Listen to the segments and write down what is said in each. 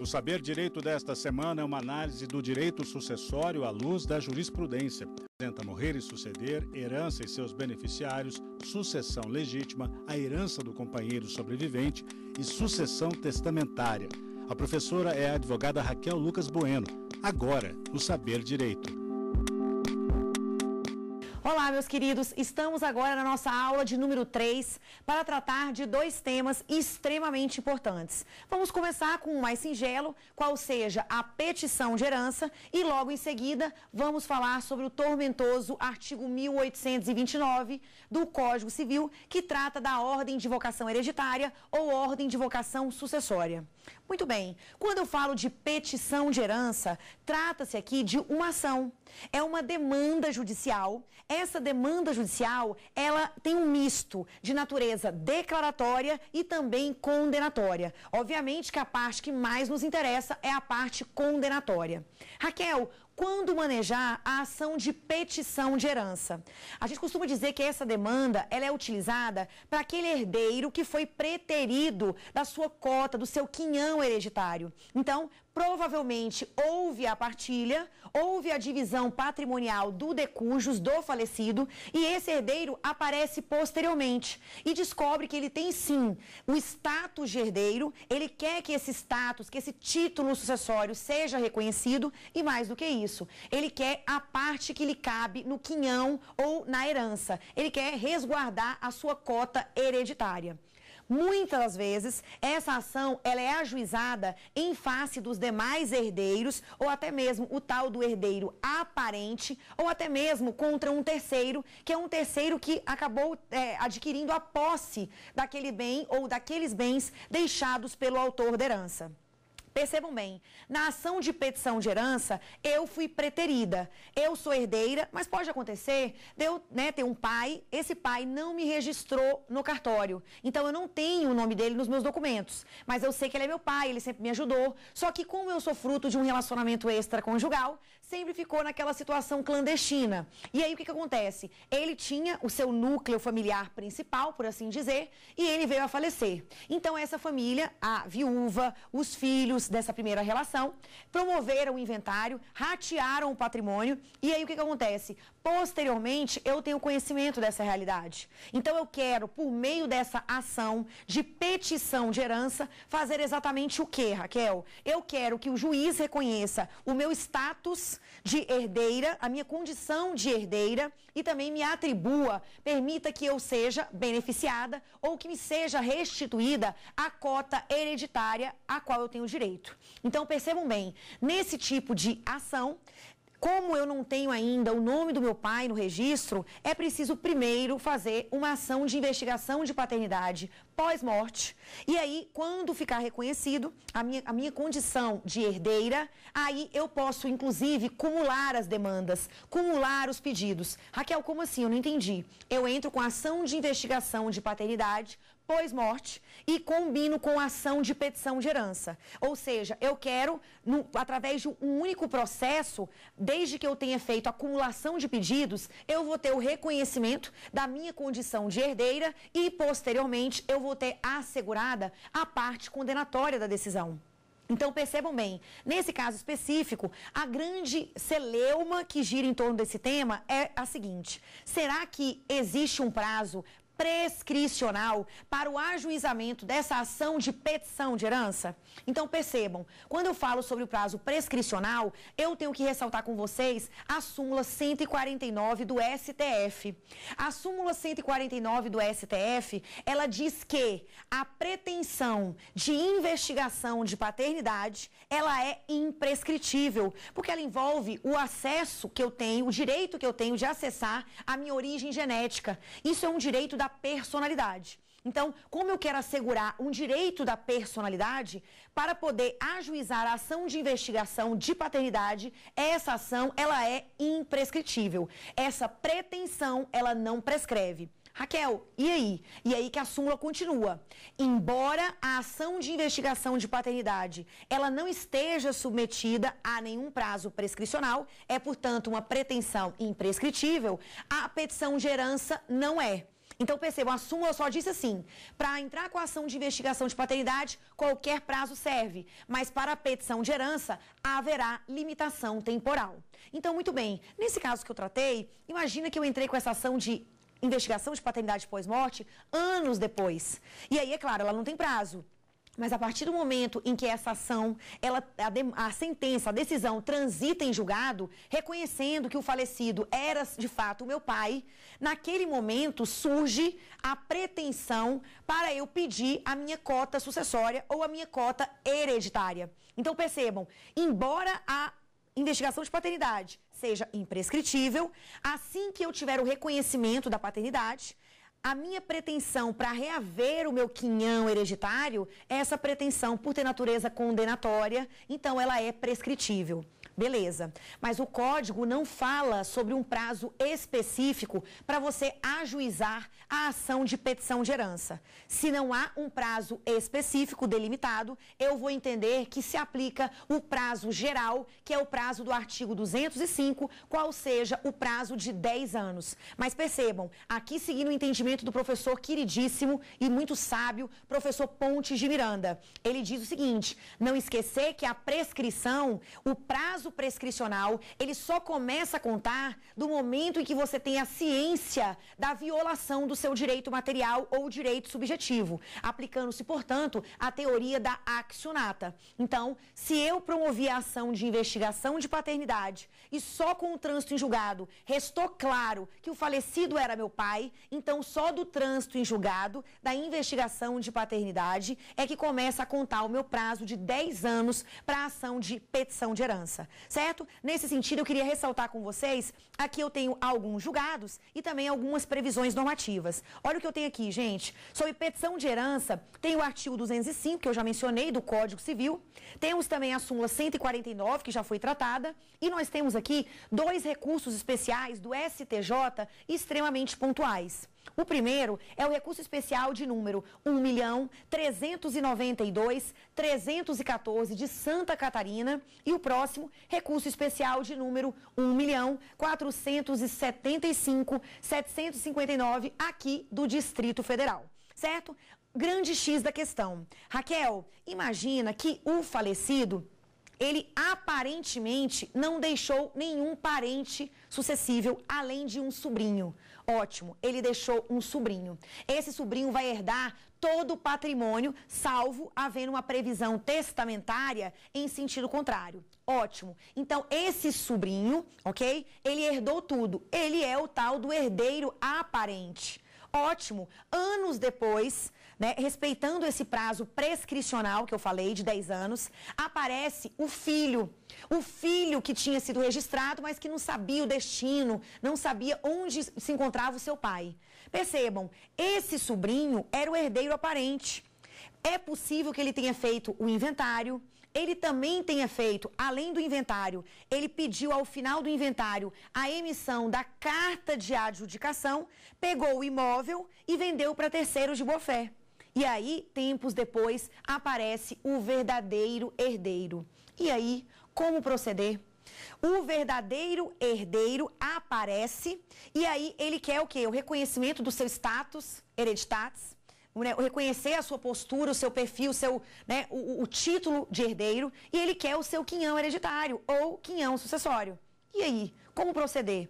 O Saber Direito desta semana é uma análise do direito sucessório à luz da jurisprudência tenta morrer e suceder, herança e seus beneficiários, sucessão legítima, a herança do companheiro sobrevivente e sucessão testamentária. A professora é a advogada Raquel Lucas Bueno. Agora, o Saber Direito. Olá, meus queridos. Estamos agora na nossa aula de número 3 para tratar de dois temas extremamente importantes. Vamos começar com o mais singelo, qual seja a petição de herança, e logo em seguida vamos falar sobre o tormentoso artigo 1829 do Código Civil, que trata da ordem de vocação hereditária ou ordem de vocação sucessória. Muito bem, quando eu falo de petição de herança, trata-se aqui de uma ação é uma demanda judicial. Essa demanda judicial, ela tem um misto de natureza declaratória e também condenatória. Obviamente que a parte que mais nos interessa é a parte condenatória. Raquel, quando manejar a ação de petição de herança. A gente costuma dizer que essa demanda ela é utilizada para aquele herdeiro que foi preterido da sua cota, do seu quinhão hereditário. Então, provavelmente houve a partilha, houve a divisão patrimonial do decujus do falecido e esse herdeiro aparece posteriormente e descobre que ele tem sim o status de herdeiro, ele quer que esse status, que esse título sucessório seja reconhecido e mais do que isso, ele quer a parte que lhe cabe no quinhão ou na herança. Ele quer resguardar a sua cota hereditária. Muitas das vezes, essa ação ela é ajuizada em face dos demais herdeiros, ou até mesmo o tal do herdeiro aparente, ou até mesmo contra um terceiro, que é um terceiro que acabou é, adquirindo a posse daquele bem ou daqueles bens deixados pelo autor da herança. Percebam bem, na ação de petição de herança, eu fui preterida. Eu sou herdeira, mas pode acontecer de eu né, ter um pai, esse pai não me registrou no cartório. Então eu não tenho o nome dele nos meus documentos. Mas eu sei que ele é meu pai, ele sempre me ajudou. Só que como eu sou fruto de um relacionamento extraconjugal, sempre ficou naquela situação clandestina. E aí o que, que acontece? Ele tinha o seu núcleo familiar principal, por assim dizer, e ele veio a falecer. Então essa família, a viúva, os filhos dessa primeira relação, promoveram o inventário, ratearam o patrimônio, e aí o que, que acontece? Posteriormente, eu tenho conhecimento dessa realidade. Então eu quero, por meio dessa ação de petição de herança, fazer exatamente o que, Raquel? Eu quero que o juiz reconheça o meu status de herdeira, a minha condição de herdeira e também me atribua, permita que eu seja beneficiada ou que me seja restituída a cota hereditária a qual eu tenho direito. Então percebam bem, nesse tipo de ação, como eu não tenho ainda o nome do meu pai no registro, é preciso primeiro fazer uma ação de investigação de paternidade pós-morte. E aí, quando ficar reconhecido a minha, a minha condição de herdeira, aí eu posso, inclusive, cumular as demandas, cumular os pedidos. Raquel, como assim? Eu não entendi. Eu entro com ação de investigação de paternidade pós-morte e combino com ação de petição de herança. Ou seja, eu quero, no, através de um único processo, desde que eu tenha feito acumulação de pedidos, eu vou ter o reconhecimento da minha condição de herdeira e, posteriormente, eu vou ter assegurada a parte condenatória da decisão. Então percebam bem, nesse caso específico, a grande celeuma que gira em torno desse tema é a seguinte: será que existe um prazo prescricional para o ajuizamento dessa ação de petição de herança? Então percebam, quando eu falo sobre o prazo prescricional, eu tenho que ressaltar com vocês a súmula 149 do STF. A súmula 149 do STF, ela diz que a pretensão de investigação de paternidade, ela é imprescritível, porque ela envolve o acesso que eu tenho, o direito que eu tenho de acessar a minha origem genética. Isso é um direito da da personalidade. Então, como eu quero assegurar um direito da personalidade, para poder ajuizar a ação de investigação de paternidade, essa ação ela é imprescritível. Essa pretensão ela não prescreve. Raquel, e aí? E aí que a súmula continua. Embora a ação de investigação de paternidade ela não esteja submetida a nenhum prazo prescricional, é portanto uma pretensão imprescritível, a petição de herança não é. Então percebam, a súmula só disse assim: para entrar com a ação de investigação de paternidade, qualquer prazo serve, mas para a petição de herança haverá limitação temporal. Então, muito bem, nesse caso que eu tratei, imagina que eu entrei com essa ação de investigação de paternidade pós-morte anos depois. E aí, é claro, ela não tem prazo. Mas a partir do momento em que essa ação, ela, a, a, sentença, a decisão transita em julgado, reconhecendo que o falecido era de fato o meu pai, naquele momento surge a pretensão para eu pedir a minha cota sucessória ou a minha cota hereditária. Então percebam, embora a investigação de paternidade seja imprescritível, assim que eu tiver o reconhecimento da paternidade, a minha pretensão para reaver o meu quinhão hereditário é essa pretensão por ter natureza condenatória, então ela é prescritível. Beleza. Mas o código não fala sobre um prazo específico para você ajuizar a ação de petição de herança. Se não há um prazo específico delimitado, eu vou entender que se aplica o prazo geral, que é o prazo do artigo 205, qual seja o prazo de 10 anos. Mas percebam, aqui seguindo o entendimento do professor queridíssimo e muito sábio, professor Pontes de Miranda. Ele diz o seguinte: não esquecer que a prescrição, o prazo prescricional, ele só começa a contar do momento em que você tem a ciência da violação do seu direito material ou direito subjetivo, aplicando-se, portanto, a teoria da accionata. Então, se eu promovi a ação de investigação de paternidade e só com o trânsito em julgado restou claro que o falecido era meu pai, então só do trânsito em julgado, da investigação de paternidade, é que começa a contar o meu prazo de 10 anos para a ação de petição de herança, certo? Nesse sentido, eu queria ressaltar com vocês, aqui eu tenho alguns julgados e também algumas previsões normativas. Olha o que eu tenho aqui, gente. Sobre petição de herança, tem o artigo 205, que eu já mencionei, do Código Civil. Temos também a súmula 149, que já foi tratada. E nós temos aqui dois recursos especiais do STJ extremamente pontuais. O primeiro é o recurso especial de número 1 milhão 392 314 de Santa Catarina e o próximo recurso especial de número 1 milhão 475 759 aqui do Distrito Federal, certo? Grande X da questão. Raquel, imagina que o falecido ele aparentemente não deixou nenhum parente sucessível além de um sobrinho. Ótimo, ele deixou um sobrinho. Esse sobrinho vai herdar todo o patrimônio, salvo havendo uma previsão testamentária em sentido contrário. Ótimo. Então, esse sobrinho, ok? Ele herdou tudo. Ele é o tal do herdeiro aparente. Ótimo. Anos depois, né, respeitando esse prazo prescricional que eu falei, de 10 anos, aparece o filho. O filho que tinha sido registrado, mas que não sabia o destino, não sabia onde se encontrava o seu pai. Percebam, esse sobrinho era o herdeiro aparente. É possível que ele tenha feito o inventário, ele também tenha feito, além do inventário, ele pediu ao final do inventário a emissão da carta de adjudicação, pegou o imóvel e vendeu para terceiros de boa fé. E aí, tempos depois, aparece o verdadeiro herdeiro. E aí, como proceder? O verdadeiro herdeiro aparece e aí ele quer o quê? O reconhecimento do seu status hereditatis, né? reconhecer a sua postura, o seu perfil, o seu, né? o, o título de herdeiro e ele quer o seu quinhão hereditário ou quinhão sucessório. E aí, como proceder?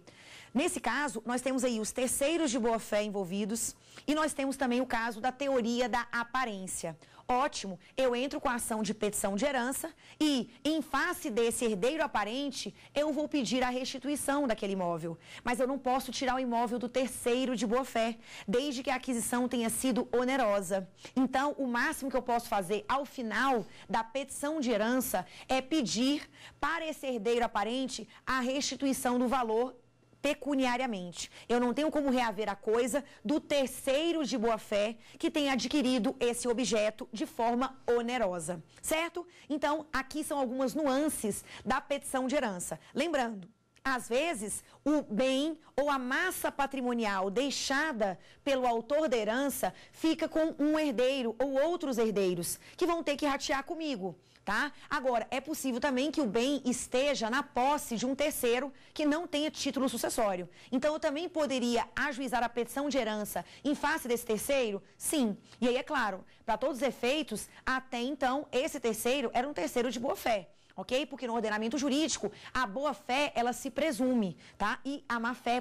Nesse caso, nós temos aí os terceiros de boa-fé envolvidos, e nós temos também o caso da teoria da aparência. Ótimo, eu entro com a ação de petição de herança e, em face desse herdeiro aparente, eu vou pedir a restituição daquele imóvel. Mas eu não posso tirar o imóvel do terceiro de boa-fé, desde que a aquisição tenha sido onerosa. Então, o máximo que eu posso fazer ao final da petição de herança é pedir para esse herdeiro aparente a restituição do valor pecuniariamente. Eu não tenho como reaver a coisa do terceiro de boa-fé que tem adquirido esse objeto de forma onerosa, certo? Então, aqui são algumas nuances da petição de herança. Lembrando, às vezes, o bem ou a massa patrimonial deixada pelo autor da herança fica com um herdeiro ou outros herdeiros que vão ter que ratear comigo tá? Agora, é possível também que o bem esteja na posse de um terceiro que não tenha título sucessório. Então, eu também poderia ajuizar a petição de herança em face desse terceiro? Sim. E aí, é claro, para todos os efeitos, até então, esse terceiro era um terceiro de boa-fé ok? Porque no ordenamento jurídico, a boa-fé, ela se presume, tá? E a má-fé,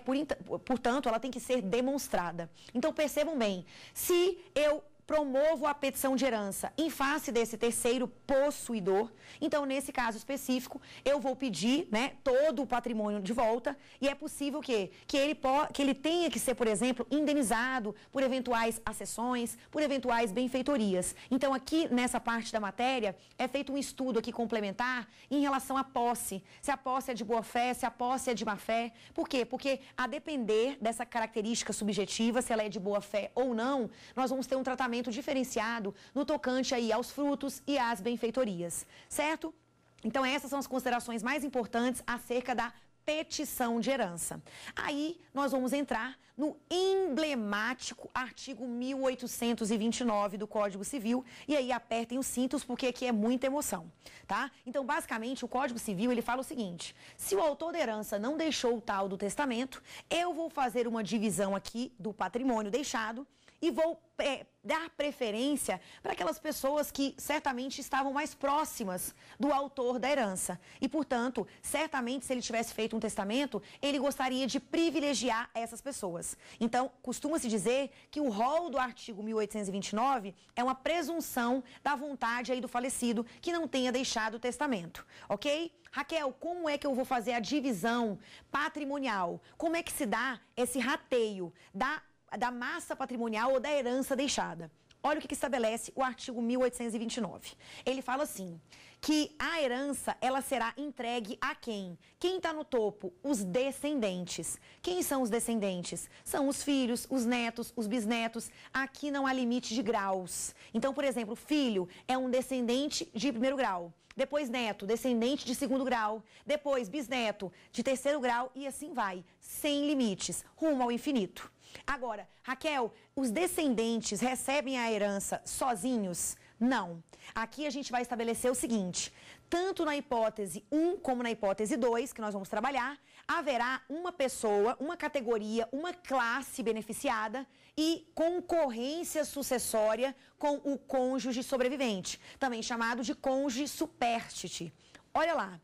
portanto, ela tem que ser demonstrada. Então, percebam bem, se eu promovo a petição de herança em face desse terceiro possuidor. Então, nesse caso específico, eu vou pedir né, todo o patrimônio de volta e é possível que, que, ele, que ele tenha que ser, por exemplo, indenizado por eventuais acessões, por eventuais benfeitorias. Então, aqui nessa parte da matéria, é feito um estudo aqui complementar em relação à posse. Se a posse é de boa-fé, se a posse é de má-fé. Por quê? Porque a depender dessa característica subjetiva, se ela é de boa-fé ou não, nós vamos ter um tratamento tratamento diferenciado no tocante aí aos frutos e às benfeitorias, certo? Então essas são as considerações mais importantes acerca da petição de herança. Aí nós vamos entrar no emblemático artigo 1829 do Código Civil e aí apertem os cintos porque aqui é muita emoção, tá? Então, basicamente, o Código Civil, ele fala o seguinte: se o autor da herança não deixou o tal do testamento, eu vou fazer uma divisão aqui do patrimônio deixado e vou é, dar preferência para aquelas pessoas que certamente estavam mais próximas do autor da herança. E, portanto, certamente, se ele tivesse feito um testamento, ele gostaria de privilegiar essas pessoas. Então, costuma-se dizer que o rol do artigo 1829 é uma presunção da vontade aí do falecido que não tenha deixado o testamento, ok? Raquel, como é que eu vou fazer a divisão patrimonial? Como é que se dá esse rateio da da massa patrimonial ou da herança deixada. Olha o que, que estabelece o artigo 1829. Ele fala assim, que a herança ela será entregue a quem? Quem está no topo? Os descendentes. Quem são os descendentes? São os filhos, os netos, os bisnetos. Aqui não há limite de graus. Então, por exemplo, filho é um descendente de primeiro grau. Depois neto, descendente de segundo grau. Depois bisneto, de terceiro grau. E assim vai, sem limites, rumo ao infinito. Agora, Raquel, os descendentes recebem a herança sozinhos? Não. Aqui a gente vai estabelecer o seguinte: tanto na hipótese 1 como na hipótese 2, que nós vamos trabalhar, haverá uma pessoa, uma categoria, uma classe beneficiada e concorrência sucessória com o cônjuge sobrevivente, também chamado de cônjuge supérstite. Olha lá,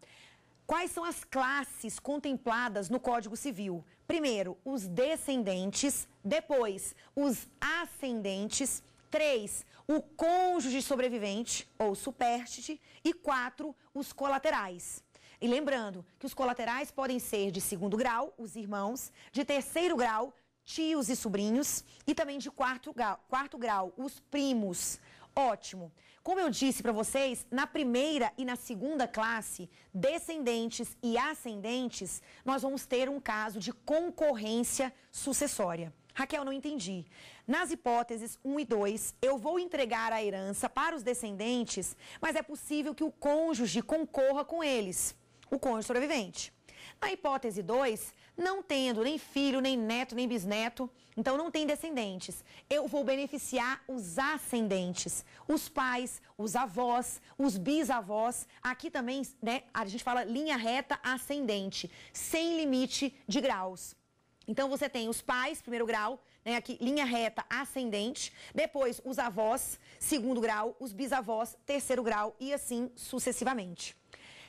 Quais são as classes contempladas no Código Civil? Primeiro, os descendentes, depois, os ascendentes, três, o cônjuge sobrevivente ou supérstite e quatro, os colaterais. E lembrando que os colaterais podem ser de segundo grau, os irmãos, de terceiro grau, tios e sobrinhos, e também de quarto grau, quarto grau os primos. Ótimo. Como eu disse para vocês, na primeira e na segunda classe, descendentes e ascendentes, nós vamos ter um caso de concorrência sucessória. Raquel, não entendi. Nas hipóteses 1 e 2, eu vou entregar a herança para os descendentes, mas é possível que o cônjuge concorra com eles, o cônjuge sobrevivente. Na hipótese 2, não tendo nem filho, nem neto, nem bisneto, então não tem descendentes. Eu vou beneficiar os ascendentes, os pais, os avós, os bisavós. Aqui também, né, a gente fala linha reta ascendente, sem limite de graus. Então você tem os pais, primeiro grau, né, aqui linha reta ascendente, depois os avós, segundo grau, os bisavós, terceiro grau e assim sucessivamente.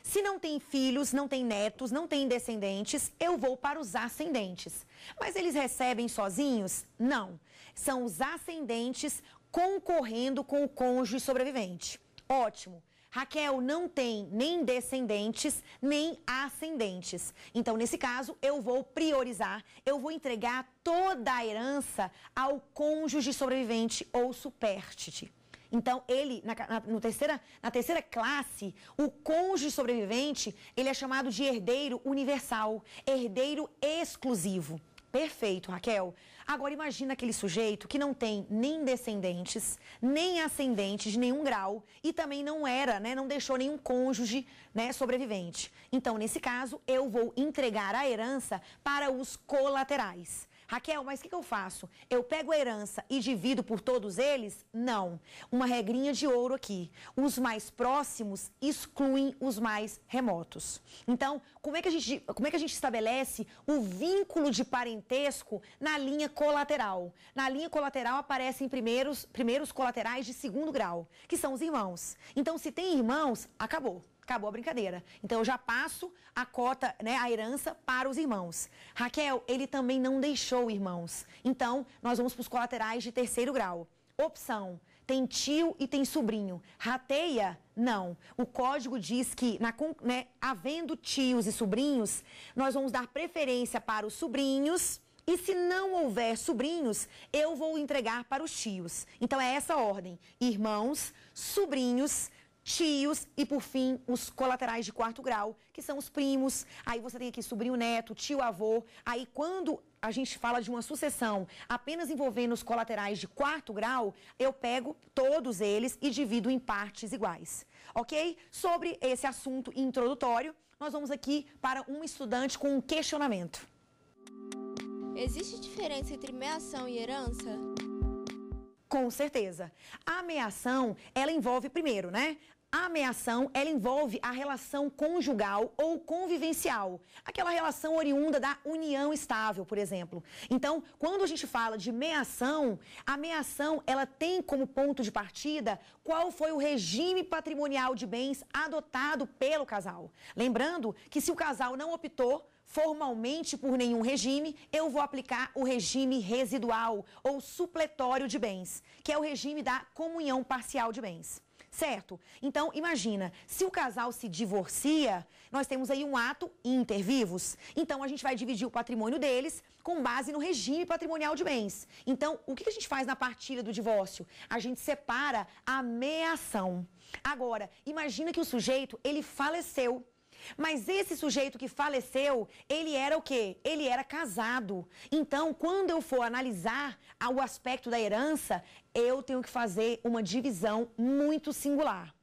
Se não tem filhos, não tem netos, não tem descendentes, eu vou para os ascendentes. Mas eles recebem sozinhos? Não. São os ascendentes concorrendo com o cônjuge sobrevivente. Ótimo. Raquel não tem nem descendentes, nem ascendentes. Então, nesse caso, eu vou priorizar, eu vou entregar toda a herança ao cônjuge sobrevivente ou supérstite. Então, ele, na, na, no terceira, na terceira classe, o cônjuge sobrevivente, ele é chamado de herdeiro universal, herdeiro exclusivo. Perfeito, Raquel. Agora imagina aquele sujeito que não tem nem descendentes, nem ascendentes de nenhum grau e também não era, né, não deixou nenhum cônjuge, né, sobrevivente. Então, nesse caso, eu vou entregar a herança para os colaterais. Raquel, mas o que, que, eu faço? Eu pego a herança e divido por todos eles? Não. Uma regrinha de ouro aqui. Os mais próximos excluem os mais remotos. Então, como é que a gente, como é que a gente estabelece o vínculo de parentesco na linha colateral? Na linha colateral aparecem primeiros, primeiros colaterais de segundo grau, que são os irmãos. Então, se tem irmãos, acabou acabou a brincadeira. Então eu já passo a cota, né, a herança para os irmãos. Raquel, ele também não deixou irmãos. Então nós vamos para os colaterais de terceiro grau. Opção: tem tio e tem sobrinho. Rateia? Não. O código diz que, na, né, havendo tios e sobrinhos, nós vamos dar preferência para os sobrinhos. E se não houver sobrinhos, eu vou entregar para os tios. Então é essa ordem: irmãos, sobrinhos, tios e, por fim, os colaterais de quarto grau, que são os primos. Aí você tem aqui sobrinho neto, tio avô. Aí quando a gente fala de uma sucessão apenas envolvendo os colaterais de quarto grau, eu pego todos eles e divido em partes iguais. Ok? Sobre esse assunto introdutório, nós vamos aqui para um estudante com um questionamento. Existe diferença entre meação e herança? Com certeza. A ameação, ela envolve primeiro, né? A ameação, ela envolve a relação conjugal ou convivencial, aquela relação oriunda da união estável, por exemplo. Então, quando a gente fala de meação, a meação, ela tem como ponto de partida qual foi o regime patrimonial de bens adotado pelo casal. Lembrando que se o casal não optou formalmente por nenhum regime, eu vou aplicar o regime residual ou supletório de bens, que é o regime da comunhão parcial de bens. Certo? Então, imagina, se o casal se divorcia, nós temos aí um ato inter vivos. Então, a gente vai dividir o patrimônio deles com base no regime patrimonial de bens. Então, o que a gente faz na partilha do divórcio? A gente separa a meação. Agora, imagina que o sujeito, ele faleceu mas esse sujeito que faleceu, ele era o quê? Ele era casado. Então, quando eu for analisar o aspecto da herança, eu tenho que fazer uma divisão muito singular.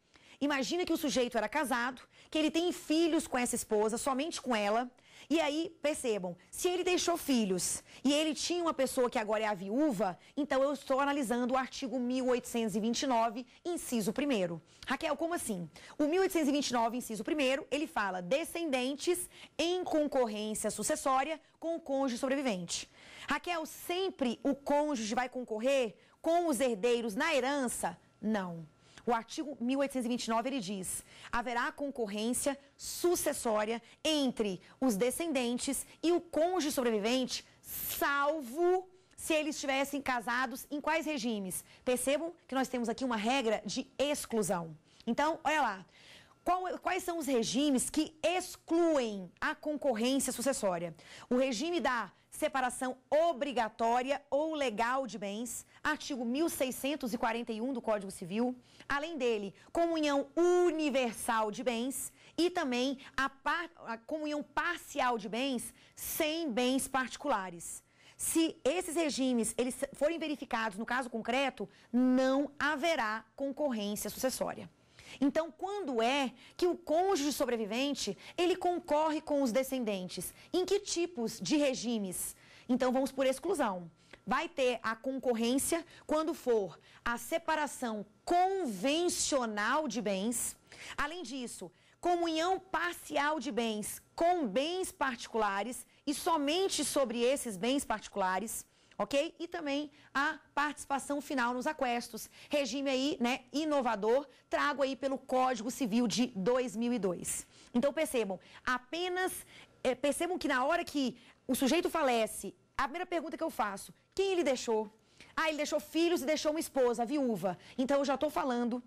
Imagina que o sujeito era casado, que ele tem filhos com essa esposa, somente com ela, e aí, percebam, se ele deixou filhos e ele tinha uma pessoa que agora é a viúva, então eu estou analisando o artigo 1829, inciso 1. Raquel, como assim? O 1829, inciso 1, ele fala descendentes em concorrência sucessória com o cônjuge sobrevivente. Raquel, sempre o cônjuge vai concorrer com os herdeiros na herança? Não. O artigo 1829 ele diz: haverá concorrência sucessória entre os descendentes e o cônjuge sobrevivente, salvo se eles estivessem casados em quais regimes. Percebam que nós temos aqui uma regra de exclusão. Então, olha lá. Qual, quais são os regimes que excluem a concorrência sucessória? O regime da separação obrigatória ou legal de bens, artigo 1641 do Código Civil, além dele, comunhão universal de bens e também a, par, a comunhão parcial de bens sem bens particulares. Se esses regimes eles forem verificados no caso concreto, não haverá concorrência sucessória. Então, quando é que o cônjuge sobrevivente, ele concorre com os descendentes? Em que tipos de regimes? Então, vamos por exclusão. Vai ter a concorrência quando for a separação convencional de bens. Além disso, comunhão parcial de bens com bens particulares e somente sobre esses bens particulares, ok? E também a participação final nos aquestos, regime aí, né, inovador, trago aí pelo Código Civil de 2002. Então percebam, apenas é, percebam que na hora que o sujeito falece, a primeira pergunta que eu faço, quem ele deixou? Ah, ele deixou filhos e deixou uma esposa, viúva. Então eu já estou falando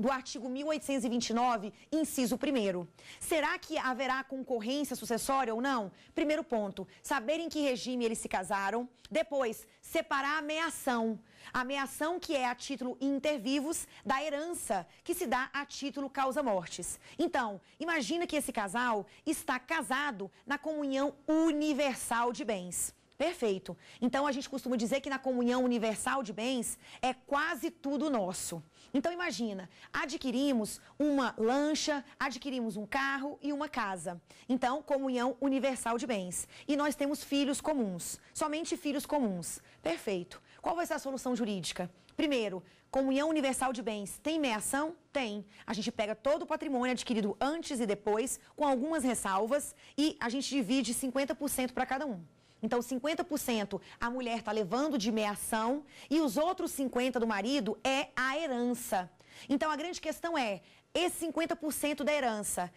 do artigo 1829, inciso 1. Será que haverá concorrência sucessória ou não? Primeiro ponto, saber em que regime eles se casaram. Depois, separar a ameação. A ameação que é a título inter vivos da herança, que se dá a título causa mortes. Então, imagina que esse casal está casado na comunhão universal de bens. Perfeito. Então a gente costuma dizer que na comunhão universal de bens é quase tudo nosso. Então imagina, adquirimos uma lancha, adquirimos um carro e uma casa. Então, comunhão universal de bens. E nós temos filhos comuns, somente filhos comuns. Perfeito. Qual vai ser a solução jurídica? Primeiro, comunhão universal de bens tem meação? Tem. A gente pega todo o patrimônio adquirido antes e depois, com algumas ressalvas, e a gente divide 50% para cada um. Então, 50% a mulher está levando de meação e os outros 50% do marido é a herança. Então, a grande questão é, esse 50% da herança,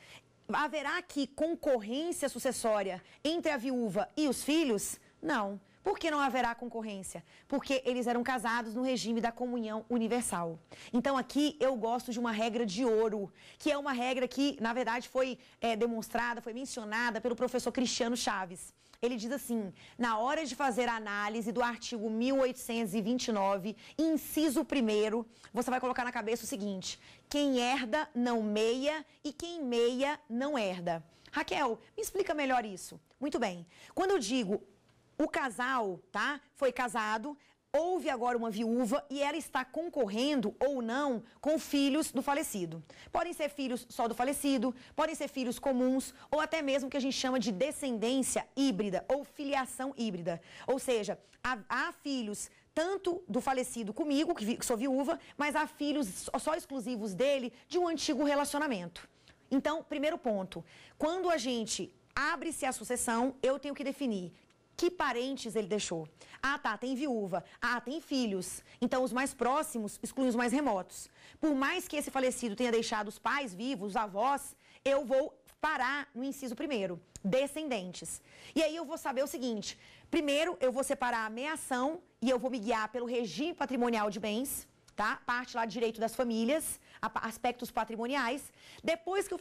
haverá aqui concorrência sucessória entre a viúva e os filhos? Não. Por que não haverá concorrência? Porque eles eram casados no regime da comunhão universal. Então, aqui eu gosto de uma regra de ouro, que é uma regra que, na verdade, foi é, demonstrada, foi mencionada pelo professor Cristiano Chaves. Ele diz assim: na hora de fazer a análise do artigo 1829, inciso 1, você vai colocar na cabeça o seguinte: quem herda não meia e quem meia não herda. Raquel, me explica melhor isso. Muito bem. Quando eu digo o casal, tá? Foi casado, Houve agora uma viúva e ela está concorrendo ou não com filhos do falecido. Podem ser filhos só do falecido, podem ser filhos comuns ou até mesmo que a gente chama de descendência híbrida ou filiação híbrida. Ou seja, há, há filhos tanto do falecido comigo, que, vi, que sou viúva, mas há filhos só exclusivos dele de um antigo relacionamento. Então, primeiro ponto, quando a gente abre-se a sucessão, eu tenho que definir que parentes ele deixou. Ah, tá, tem viúva. Ah, tem filhos. Então, os mais próximos excluem os mais remotos. Por mais que esse falecido tenha deixado os pais vivos, os avós, eu vou parar no inciso primeiro, descendentes. E aí eu vou saber o seguinte: primeiro, eu vou separar a ameação e eu vou me guiar pelo regime patrimonial de bens tá? Parte lá de direito das famílias, aspectos patrimoniais. Depois que, eu,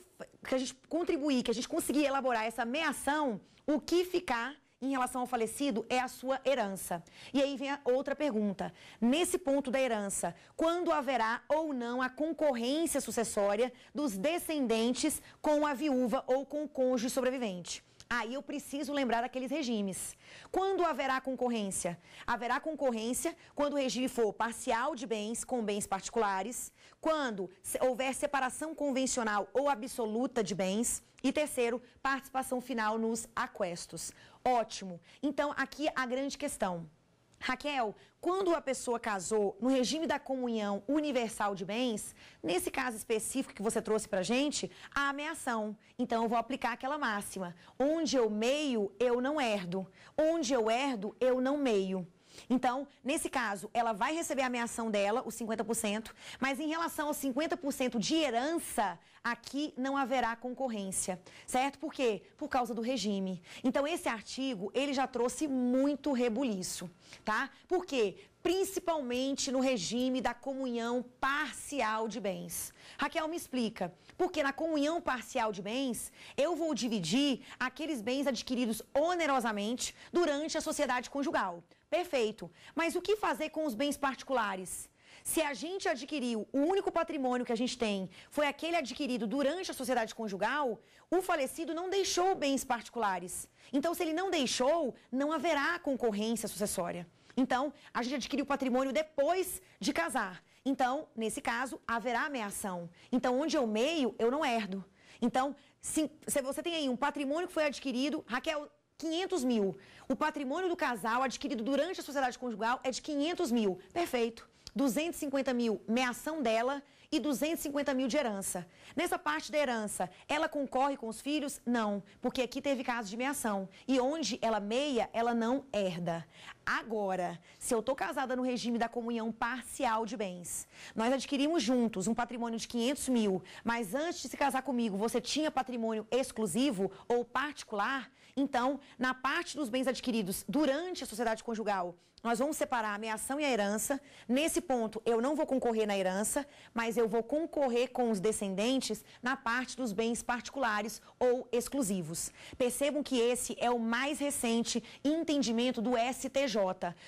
que a gente contribuir, que a gente conseguir elaborar essa ameação, o que ficar em relação ao falecido é a sua herança. E aí vem a outra pergunta. Nesse ponto da herança, quando haverá ou não a concorrência sucessória dos descendentes com a viúva ou com o cônjuge sobrevivente? Aí eu preciso lembrar aqueles regimes. Quando haverá concorrência? Haverá concorrência quando o regime for parcial de bens com bens particulares, quando houver separação convencional ou absoluta de bens, e terceiro, participação final nos aquestos. Ótimo. Então, aqui a grande questão. Raquel, quando a pessoa casou no regime da comunhão universal de bens, nesse caso específico que você trouxe para gente, a ameação. Então eu vou aplicar aquela máxima: onde eu meio, eu não herdo. Onde eu herdo, eu não meio. Então, nesse caso, ela vai receber a ameação dela, os 50%, mas em relação aos 50% de herança, aqui não haverá concorrência, certo? Por quê? Por causa do regime. Então, esse artigo, ele já trouxe muito rebuliço, tá? Por quê? Principalmente no regime da comunhão parcial de bens. Raquel me explica, porque na comunhão parcial de bens, eu vou dividir aqueles bens adquiridos onerosamente durante a sociedade conjugal. Perfeito. Mas o que fazer com os bens particulares? Se a gente adquiriu, o único patrimônio que a gente tem foi aquele adquirido durante a sociedade conjugal, o falecido não deixou bens particulares. Então, se ele não deixou, não haverá concorrência sucessória. Então, a gente adquiriu patrimônio depois de casar. Então, nesse caso, haverá ameação. Então, onde eu meio, eu não herdo. Então, se, se você tem aí um patrimônio que foi adquirido, Raquel, 500 mil. O patrimônio do casal adquirido durante a sociedade conjugal é de 500 mil. Perfeito. 250 mil meação dela e 250 mil de herança. Nessa parte da herança, ela concorre com os filhos? Não, porque aqui teve caso de meação. E onde ela meia, ela não herda. Agora, se eu estou casada no regime da comunhão parcial de bens, nós adquirimos juntos um patrimônio de 500 mil, mas antes de se casar comigo, você tinha patrimônio exclusivo ou particular? Então, na parte dos bens adquiridos durante a sociedade conjugal, nós vamos separar a ameação e a herança. Nesse ponto, eu não vou concorrer na herança, mas eu vou concorrer com os descendentes na parte dos bens particulares ou exclusivos. Percebam que esse é o mais recente entendimento do STJ.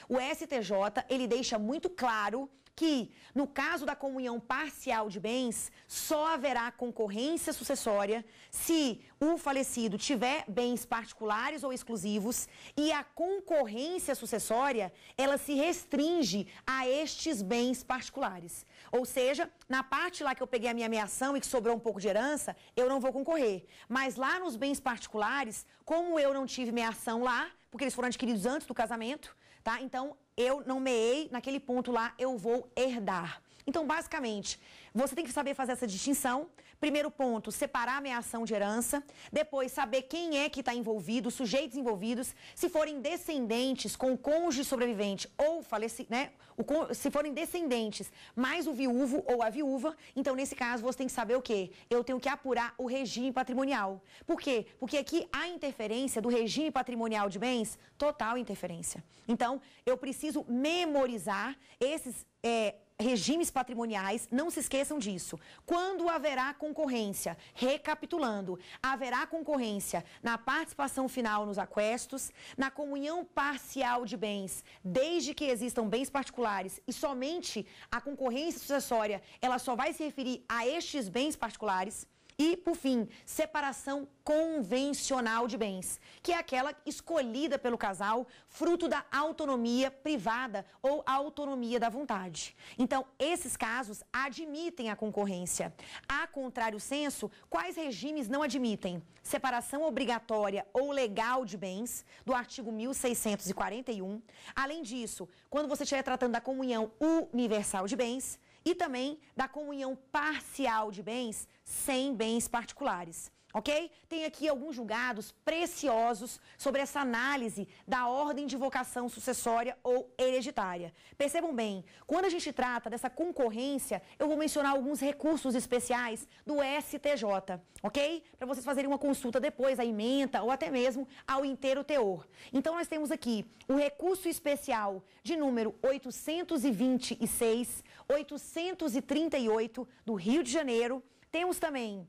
O STJ, ele deixa muito claro que, no caso da comunhão parcial de bens, só haverá concorrência sucessória se o falecido tiver bens particulares ou exclusivos e a concorrência sucessória, ela se restringe a estes bens particulares. Ou seja, na parte lá que eu peguei a minha ameação e que sobrou um pouco de herança, eu não vou concorrer. Mas lá nos bens particulares, como eu não tive ação lá, porque eles foram adquiridos antes do casamento, tá? Então, eu nomeei naquele ponto lá, eu vou herdar. Então, basicamente, você tem que saber fazer essa distinção. Primeiro ponto, separar a ameação de herança. Depois, saber quem é que está envolvido, os sujeitos envolvidos. Se forem descendentes com o cônjuge sobrevivente ou falecido, né? O, se forem descendentes mais o viúvo ou a viúva, então, nesse caso, você tem que saber o quê? Eu tenho que apurar o regime patrimonial. Por quê? Porque aqui há interferência do regime patrimonial de bens, total interferência. Então, eu preciso memorizar esses... É, regimes patrimoniais, não se esqueçam disso. Quando haverá concorrência, recapitulando, haverá concorrência na participação final nos aquestos, na comunhão parcial de bens, desde que existam bens particulares e somente a concorrência sucessória, ela só vai se referir a estes bens particulares. E, por fim, separação convencional de bens, que é aquela escolhida pelo casal fruto da autonomia privada ou autonomia da vontade. Então, esses casos admitem a concorrência. A contrário senso, quais regimes não admitem? Separação obrigatória ou legal de bens, do artigo 1641. Além disso, quando você estiver tratando da comunhão universal de bens, e também da comunhão parcial de bens sem bens particulares ok? Tem aqui alguns julgados preciosos sobre essa análise da ordem de vocação sucessória ou hereditária. Percebam bem, quando a gente trata dessa concorrência, eu vou mencionar alguns recursos especiais do STJ, ok? Para vocês fazerem uma consulta depois, à emenda ou até mesmo ao inteiro teor. Então, nós temos aqui o recurso especial de número 826, 838 do Rio de Janeiro. Temos também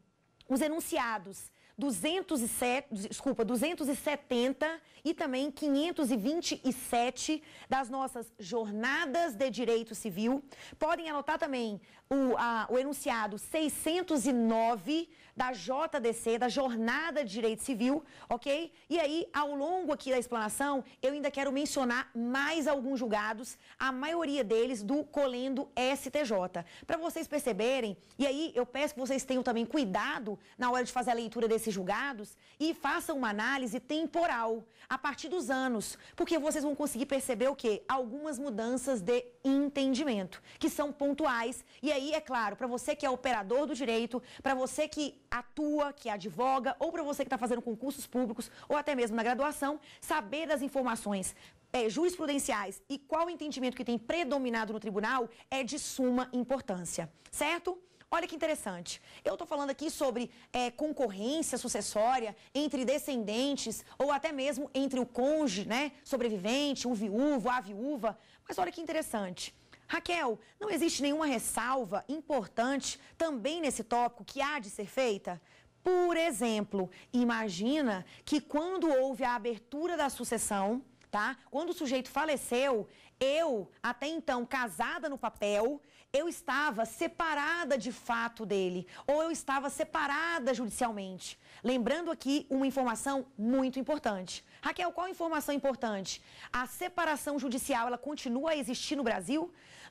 os enunciados 207, desculpa, 270 e também 527 das nossas jornadas de direito civil. Podem anotar também o, a, o enunciado 609 da JDC, da Jornada de Direito Civil, ok? E aí, ao longo aqui da explanação, eu ainda quero mencionar mais alguns julgados, a maioria deles do Colendo STJ. Para vocês perceberem, e aí eu peço que vocês tenham também cuidado na hora de fazer a leitura desses julgados e façam uma análise temporal, a partir dos anos, porque vocês vão conseguir perceber o quê? Algumas mudanças de entendimento, que são pontuais. E aí, é claro, para você que é operador do direito, para você que atua, que é advoga, ou para você que está fazendo concursos públicos, ou até mesmo na graduação, saber das informações é, jurisprudenciais e qual o entendimento que tem predominado no tribunal é de suma importância, certo? Olha que interessante. Eu estou falando aqui sobre é, concorrência sucessória entre descendentes ou até mesmo entre o cônjuge, né, sobrevivente, o viúvo, a viúva. Mas olha que interessante. Raquel, não existe nenhuma ressalva importante também nesse tópico que há de ser feita? Por exemplo, imagina que quando houve a abertura da sucessão, tá? Quando o sujeito faleceu, eu, até então casada no papel, eu estava separada de fato dele, ou eu estava separada judicialmente. Lembrando aqui uma informação muito importante. Raquel, qual informação importante? A separação judicial, ela continua a existir no Brasil?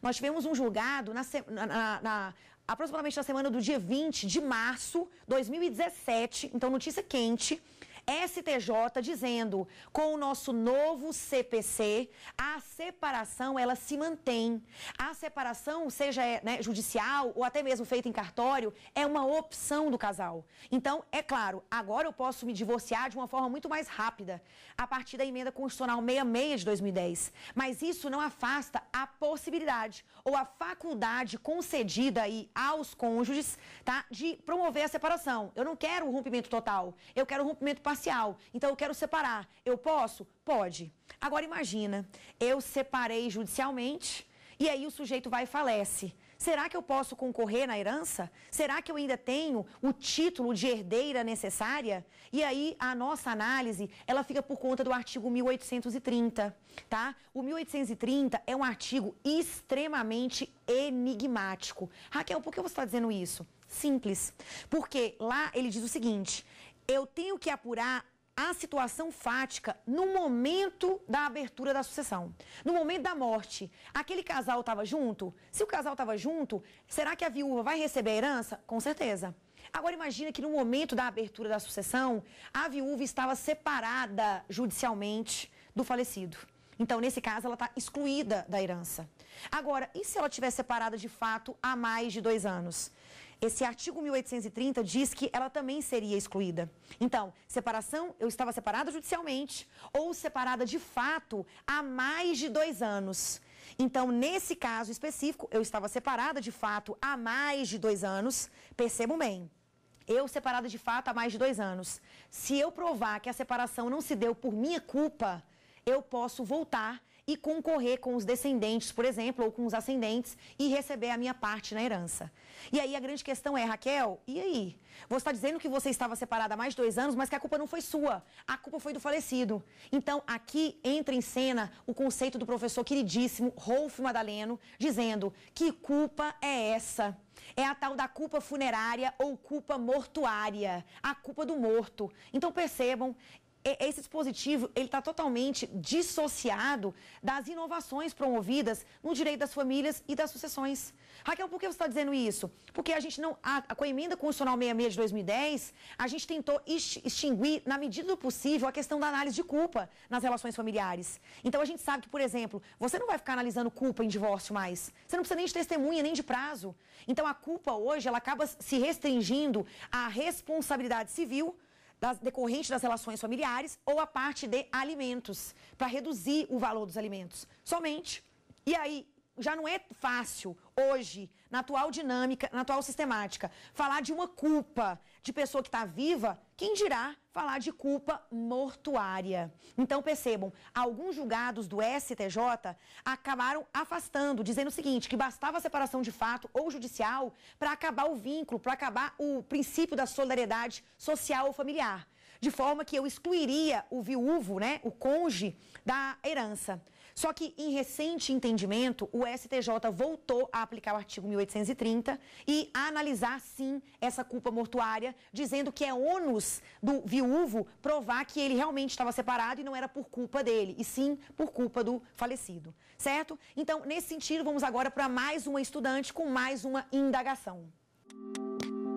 Nós tivemos um julgado na, na, na aproximadamente na semana do dia 20 de março de 2017, então notícia quente, STJ dizendo, com o nosso novo CPC, a separação ela se mantém. A separação, seja é, né, judicial ou até mesmo feita em cartório, é uma opção do casal. Então, é claro, agora eu posso me divorciar de uma forma muito mais rápida, a partir da emenda constitucional 66 de 2010. Mas isso não afasta a possibilidade ou a faculdade concedida aí aos cônjuges, tá, de promover a separação. Eu não quero o rompimento total, eu quero o rompimento parcial parcial. Então eu quero separar. Eu posso? Pode. Agora imagina, eu separei judicialmente e aí o sujeito vai e falece. Será que eu posso concorrer na herança? Será que eu ainda tenho o título de herdeira necessária? E aí a nossa análise, ela fica por conta do artigo 1830, tá? O 1830 é um artigo extremamente enigmático. Raquel, por que você está dizendo isso? Simples. Porque lá ele diz o seguinte: eu tenho que apurar a situação fática no momento da abertura da sucessão, no momento da morte. Aquele casal estava junto? Se o casal estava junto, será que a viúva vai receber a herança? Com certeza. Agora imagina que no momento da abertura da sucessão, a viúva estava separada judicialmente do falecido. Então, nesse caso, ela está excluída da herança. Agora, e se ela estiver separada de fato há mais de dois anos? Esse artigo 1830 diz que ela também seria excluída. Então, separação, eu estava separada judicialmente ou separada de fato há mais de dois anos. Então, nesse caso específico, eu estava separada de fato há mais de dois anos. Percebam bem. Eu separada de fato há mais de dois anos. Se eu provar que a separação não se deu por minha culpa, eu posso voltar e concorrer com os descendentes, por exemplo, ou com os ascendentes e receber a minha parte na herança. E aí a grande questão é, Raquel, e aí? Você está dizendo que você estava separada há mais de dois anos, mas que a culpa não foi sua, a culpa foi do falecido. Então aqui entra em cena o conceito do professor queridíssimo Rolf Madaleno, dizendo que culpa é essa? É a tal da culpa funerária ou culpa mortuária, a culpa do morto. Então percebam, esse dispositivo ele está totalmente dissociado das inovações promovidas no direito das famílias e das sucessões. Raquel, por que você está dizendo isso? Porque a gente não. A, com a emenda constitucional 66 de 2010, a gente tentou extinguir, na medida do possível, a questão da análise de culpa nas relações familiares. Então a gente sabe que, por exemplo, você não vai ficar analisando culpa em divórcio mais. Você não precisa nem de testemunha, nem de prazo. Então a culpa hoje, ela acaba se restringindo à responsabilidade civil das, decorrente das relações familiares ou a parte de alimentos, para reduzir o valor dos alimentos. Somente. E aí, já não é fácil hoje, na atual dinâmica, na atual sistemática, falar de uma culpa de pessoa que está viva, quem dirá falar de culpa mortuária? Então percebam, alguns julgados do STJ acabaram afastando, dizendo o seguinte, que bastava a separação de fato ou judicial para acabar o vínculo, para acabar o princípio da solidariedade social ou familiar de forma que eu excluiria o viúvo, né, o conge, da herança. Só que, em recente entendimento, o STJ voltou a aplicar o artigo 1830 e a analisar, sim, essa culpa mortuária, dizendo que é ônus do viúvo provar que ele realmente estava separado e não era por culpa dele, e sim por culpa do falecido. Certo? Então, nesse sentido, vamos agora para mais uma estudante com mais uma indagação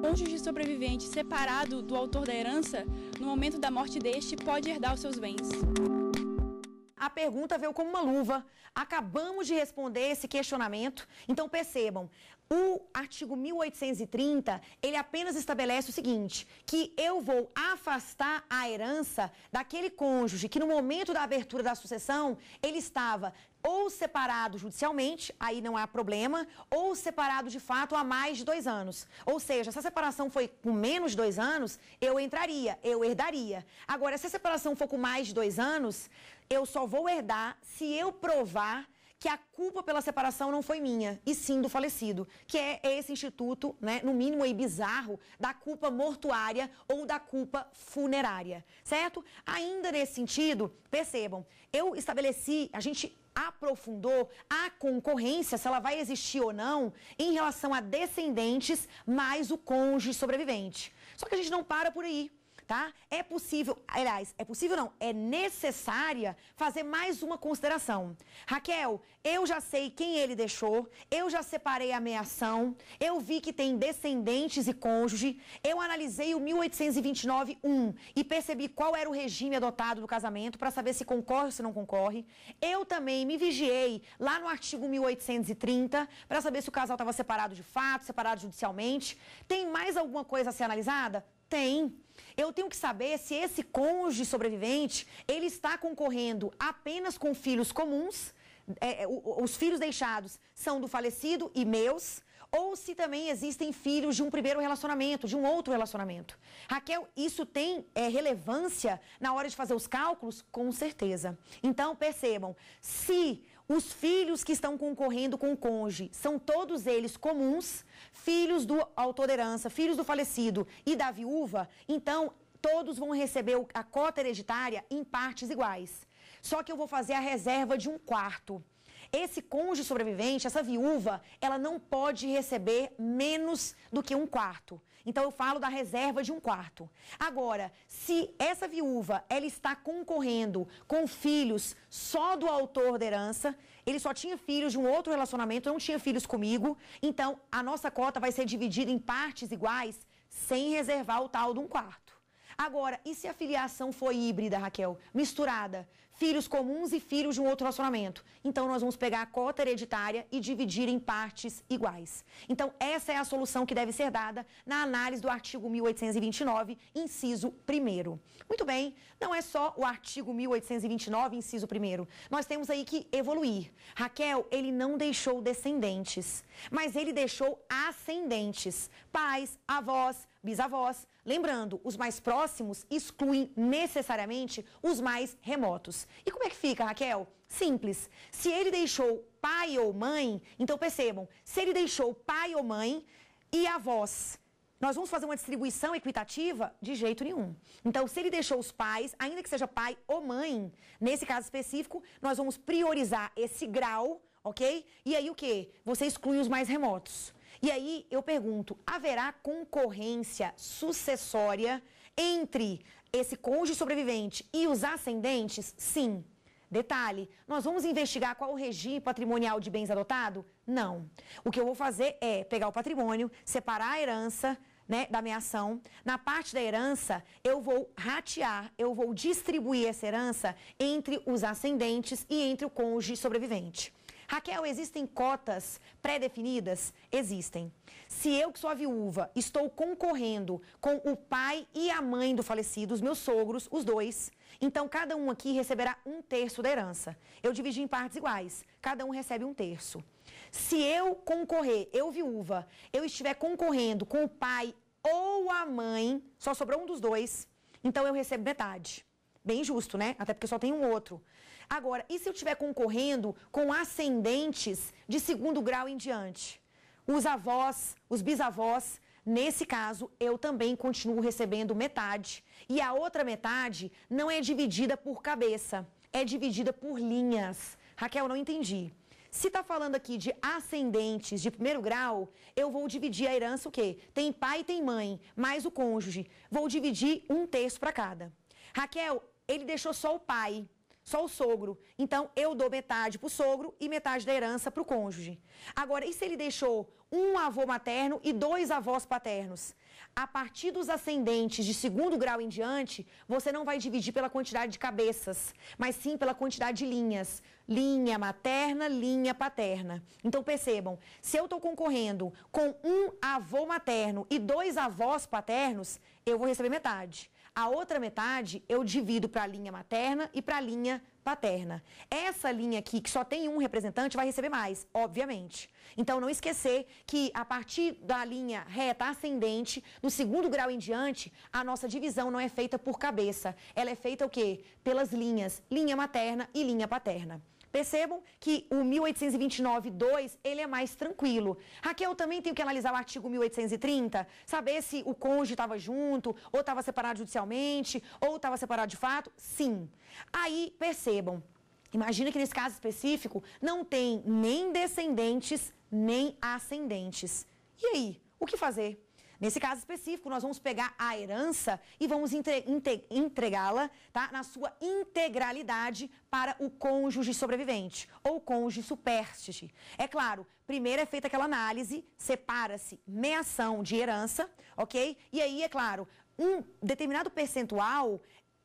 cônjuge sobrevivente separado do autor da herança, no momento da morte deste, pode herdar os seus bens a pergunta veio como uma luva. Acabamos de responder esse questionamento. Então percebam, o artigo 1830, ele apenas estabelece o seguinte, que eu vou afastar a herança daquele cônjuge que no momento da abertura da sucessão, ele estava ou separado judicialmente, aí não há problema, ou separado de fato há mais de dois anos. Ou seja, se a separação foi com menos de dois anos, eu entraria, eu herdaria. Agora, se a separação for com mais de dois anos, eu só vou herdar se eu provar que a culpa pela separação não foi minha, e sim do falecido, que é esse instituto, né, no mínimo aí bizarro, da culpa mortuária ou da culpa funerária, certo? Ainda nesse sentido, percebam, eu estabeleci, a gente aprofundou a concorrência, se ela vai existir ou não, em relação a descendentes mais o cônjuge sobrevivente. Só que a gente não para por aí tá? É possível, aliás, é possível não, é necessária fazer mais uma consideração. Raquel, eu já sei quem ele deixou, eu já separei a ameação, eu vi que tem descendentes e cônjuge, eu analisei o 1829-1 e percebi qual era o regime adotado do casamento para saber se concorre ou se não concorre. Eu também me vigiei lá no artigo 1830 para saber se o casal estava separado de fato, separado judicialmente. Tem mais alguma coisa a ser analisada? Tem. Eu tenho que saber se esse cônjuge sobrevivente, ele está concorrendo apenas com filhos comuns, é, é os filhos deixados são do falecido e meus, ou se também existem filhos de um primeiro relacionamento, de um outro relacionamento. Raquel, isso tem é, relevância na hora de fazer os cálculos? Com certeza. Então, percebam, se os filhos que estão concorrendo com o conge são todos eles comuns, filhos do autor herança, filhos do falecido e da viúva, então todos vão receber a cota hereditária em partes iguais. Só que eu vou fazer a reserva de um quarto. Esse cônjuge sobrevivente, essa viúva, ela não pode receber menos do que um quarto. Então eu falo da reserva de um quarto. Agora, se essa viúva ela está concorrendo com filhos só do autor da herança, ele só tinha filhos de um outro relacionamento, não tinha filhos comigo, então a nossa cota vai ser dividida em partes iguais, sem reservar o tal de um quarto. Agora, e se a filiação foi híbrida, Raquel? Misturada? filhos comuns e filhos de um outro relacionamento. Então, nós vamos pegar a cota hereditária e dividir em partes iguais. Então, essa é a solução que deve ser dada na análise do artigo 1829, inciso 1. Muito bem, não é só o artigo 1829, inciso 1. Nós temos aí que evoluir. Raquel, ele não deixou descendentes, mas ele deixou ascendentes: pais, avós, bisavós. Lembrando, os mais próximos excluem necessariamente os mais remotos. E como é que fica, Raquel? Simples. Se ele deixou pai ou mãe, então percebam, se ele deixou pai ou mãe e avós, nós vamos fazer uma distribuição equitativa? De jeito nenhum. Então, se ele deixou os pais, ainda que seja pai ou mãe, nesse caso específico, nós vamos priorizar esse grau, ok? E aí o quê? Você exclui os mais remotos. E aí eu pergunto: haverá concorrência sucessória entre esse cônjuge sobrevivente e os ascendentes? Sim. Detalhe, nós vamos investigar qual o regime patrimonial de bens adotado? Não. O que eu vou fazer é pegar o patrimônio, separar a herança né, da minha ação. Na parte da herança, eu vou ratear, eu vou distribuir essa herança entre os ascendentes e entre o cônjuge sobrevivente. Raquel, existem cotas pré-definidas? Existem. Se eu, que sou a viúva, estou concorrendo com o pai e a mãe do falecido, os meus sogros, os dois, então cada um aqui receberá um terço da herança. Eu dividi em partes iguais, cada um recebe um terço. Se eu concorrer, eu viúva, eu estiver concorrendo com o pai ou a mãe, só sobrou um dos dois, então eu recebo metade. Bem justo, né? Até porque só tem um outro. Agora, e se eu estiver concorrendo com ascendentes de segundo grau em diante? Os avós, os bisavós, Nesse caso, eu também continuo recebendo metade e a outra metade não é dividida por cabeça, é dividida por linhas. Raquel, não entendi. Se está falando aqui de ascendentes de primeiro grau, eu vou dividir a herança o quê? Tem pai e tem mãe, mais o cônjuge. Vou dividir um terço para cada. Raquel, ele deixou só o pai. Só o sogro. Então, eu dou metade para o sogro e metade da herança para o cônjuge. Agora, e se ele deixou um avô materno e dois avós paternos? A partir dos ascendentes de segundo grau em diante, você não vai dividir pela quantidade de cabeças, mas sim pela quantidade de linhas. Linha materna, linha paterna. Então, percebam, se eu estou concorrendo com um avô materno e dois avós paternos, eu vou receber metade. A outra metade eu divido para a linha materna e para a linha paterna. Essa linha aqui, que só tem um representante, vai receber mais, obviamente. Então, não esquecer que a partir da linha reta ascendente, no segundo grau em diante, a nossa divisão não é feita por cabeça. Ela é feita o quê? Pelas linhas, linha materna e linha paterna. Percebam que o 1829-2, ele é mais tranquilo. Raquel, também tem que analisar o artigo 1830, saber se o cônjuge estava junto, ou estava separado judicialmente, ou estava separado de fato? Sim. Aí, percebam, imagina que nesse caso específico, não tem nem descendentes, nem ascendentes. E aí, o que fazer? Nesse caso específico, nós vamos pegar a herança e vamos entregá-la tá, na sua integralidade para o cônjuge sobrevivente ou cônjuge supérstite. É claro, primeiro é feita aquela análise, separa-se meação de herança, ok? E aí, é claro, um determinado percentual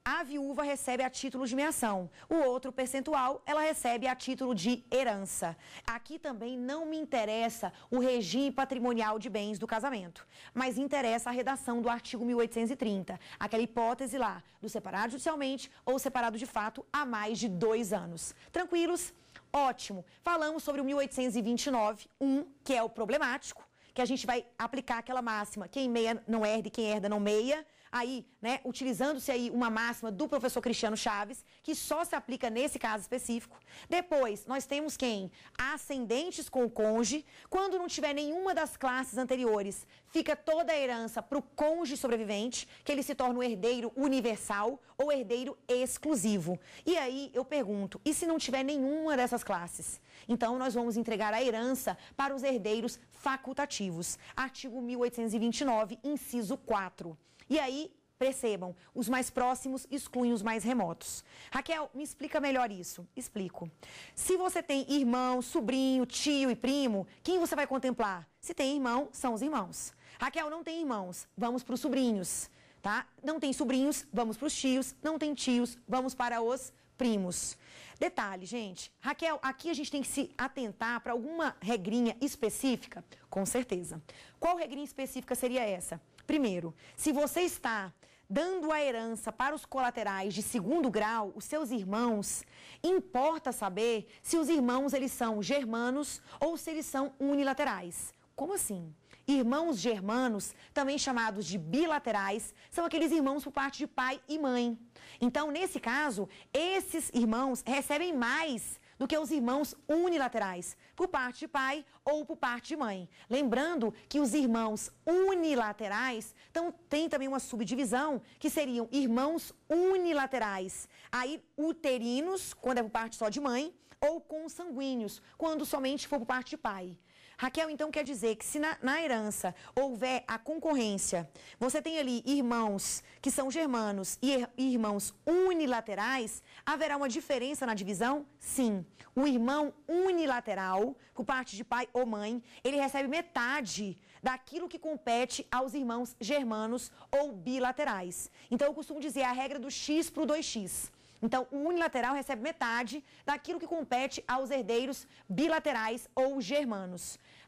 a viúva recebe a título de meação. O outro percentual, ela recebe a título de herança. Aqui também não me interessa o regime patrimonial de bens do casamento, mas interessa a redação do artigo 1830, aquela hipótese lá do separado judicialmente ou separado de fato há mais de dois anos. Tranquilos? Ótimo. Falamos sobre o 1829, um que é o problemático, que a gente vai aplicar aquela máxima, quem meia não herda e quem herda não meia aí, né, utilizando-se aí uma máxima do professor Cristiano Chaves, que só se aplica nesse caso específico. Depois, nós temos quem? Ascendentes com o cônjuge. Quando não tiver nenhuma das classes anteriores, fica toda a herança para o cônjuge sobrevivente, que ele se torna o herdeiro universal ou herdeiro exclusivo. E aí eu pergunto, e se não tiver nenhuma dessas classes? Então nós vamos entregar a herança para os herdeiros facultativos. Artigo 1829, inciso 4. E aí, percebam, os mais próximos excluem os mais remotos. Raquel, me explica melhor isso. Explico. Se você tem irmão, sobrinho, tio e primo, quem você vai contemplar? Se tem irmão, são os irmãos. Raquel, não tem irmãos, vamos para os sobrinhos, tá? Não tem sobrinhos, vamos para os tios. Não tem tios, vamos para os primos. Detalhe, gente. Raquel, aqui a gente tem que se atentar para alguma regrinha específica? Com certeza. Qual regrinha específica seria essa? Primeiro, se você está dando a herança para os colaterais de segundo grau, os seus irmãos, importa saber se os irmãos eles são germanos ou se eles são unilaterais. Como assim? Irmãos germanos, também chamados de bilaterais, são aqueles irmãos por parte de pai e mãe. Então, nesse caso, esses irmãos recebem mais do que os irmãos unilaterais, por parte de pai ou por parte de mãe. Lembrando que os irmãos unilaterais então, tem também uma subdivisão, que seriam irmãos unilaterais. Aí, uterinos, quando é por parte só de mãe, ou consanguíneos, quando somente for por parte de pai. Raquel, então quer dizer que se na, na herança houver a concorrência, você tem ali irmãos que são germanos e er, irmãos unilaterais, haverá uma diferença na divisão? Sim. O irmão unilateral, por parte de pai ou mãe, ele recebe metade daquilo que compete aos irmãos germanos ou bilaterais. Então eu costumo dizer é a regra do X para o 2X. Então, o unilateral recebe metade daquilo que compete aos herdeiros bilaterais ou germanos.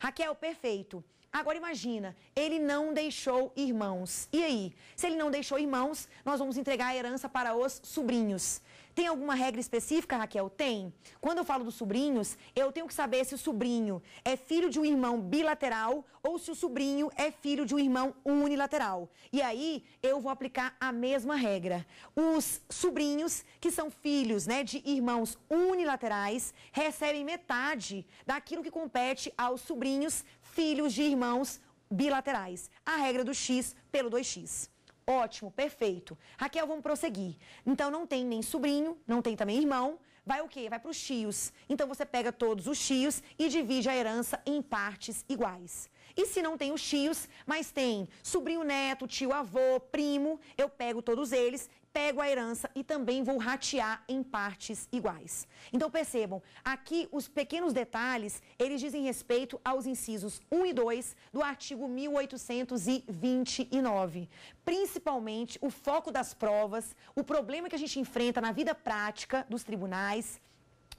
Raquel, perfeito. Agora imagina, ele não deixou irmãos. E aí? Se ele não deixou irmãos, nós vamos entregar a herança para os sobrinhos. Tem alguma regra específica, Raquel? Tem. Quando eu falo dos sobrinhos, eu tenho que saber se o sobrinho é filho de um irmão bilateral ou se o sobrinho é filho de um irmão unilateral. E aí eu vou aplicar a mesma regra. Os sobrinhos que são filhos né, de irmãos unilaterais recebem metade daquilo que compete aos sobrinhos filhos de irmãos bilaterais. A regra do X pelo 2X. Ótimo, perfeito. Raquel, vamos prosseguir. Então não tem nem sobrinho, não tem também irmão. Vai o quê? Vai para os tios. Então você pega todos os tios e divide a herança em partes iguais. E se não tem os tios, mas tem sobrinho neto, tio avô, primo, eu pego todos eles pego a herança e também vou ratear em partes iguais. Então percebam, aqui os pequenos detalhes, eles dizem respeito aos incisos 1 e 2 do artigo 1829. Principalmente o foco das provas, o problema que a gente enfrenta na vida prática dos tribunais,